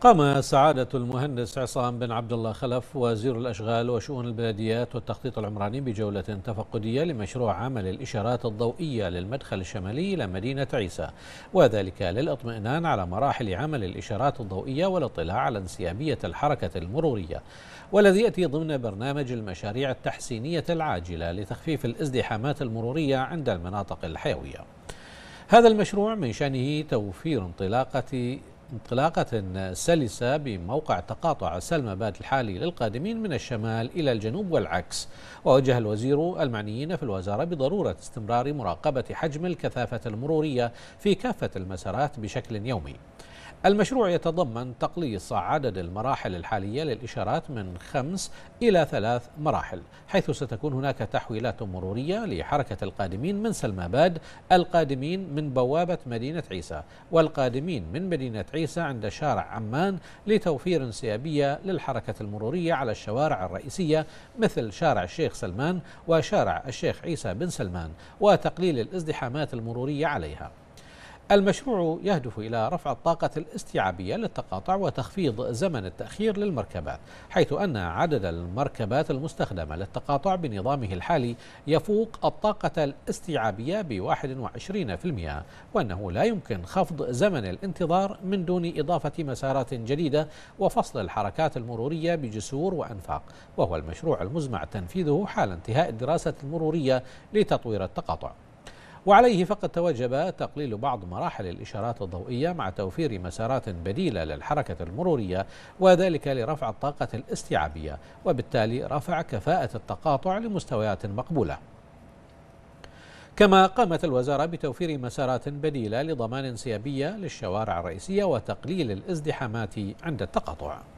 قام سعادة المهندس عصام بن عبد الله خلف وزير الأشغال وشؤون البلديات والتخطيط العمراني بجولة تفقدية لمشروع عمل الإشارات الضوئية للمدخل الشمالي إلى مدينة عيسى وذلك للإطمئنان على مراحل عمل الإشارات الضوئية والاطلاع على انسيابية الحركة المرورية والذي يأتي ضمن برنامج المشاريع التحسينية العاجلة لتخفيف الازدحامات المرورية عند المناطق الحيوية هذا المشروع من شأنه توفير انطلاقة انطلاقة سلسة بموقع تقاطع بات الحالي للقادمين من الشمال إلى الجنوب والعكس ووجه الوزير المعنيين في الوزارة بضرورة استمرار مراقبة حجم الكثافة المرورية في كافة المسارات بشكل يومي المشروع يتضمن تقليص عدد المراحل الحالية للإشارات من خمس إلى ثلاث مراحل حيث ستكون هناك تحويلات مرورية لحركة القادمين من سلماباد القادمين من بوابة مدينة عيسى والقادمين من مدينة عيسى عند شارع عمان لتوفير انسيابية للحركة المرورية على الشوارع الرئيسية مثل شارع الشيخ سلمان وشارع الشيخ عيسى بن سلمان وتقليل الازدحامات المرورية عليها المشروع يهدف إلى رفع الطاقة الاستيعابية للتقاطع وتخفيض زمن التأخير للمركبات حيث أن عدد المركبات المستخدمة للتقاطع بنظامه الحالي يفوق الطاقة الاستيعابية ب 21% وأنه لا يمكن خفض زمن الانتظار من دون إضافة مسارات جديدة وفصل الحركات المرورية بجسور وأنفاق وهو المشروع المزمع تنفيذه حال انتهاء الدراسة المرورية لتطوير التقاطع وعليه فقد توجب تقليل بعض مراحل الإشارات الضوئية مع توفير مسارات بديلة للحركة المرورية وذلك لرفع الطاقة الاستيعابية وبالتالي رفع كفاءة التقاطع لمستويات مقبولة كما قامت الوزارة بتوفير مسارات بديلة لضمان انسيابية للشوارع الرئيسية وتقليل الازدحامات عند التقاطع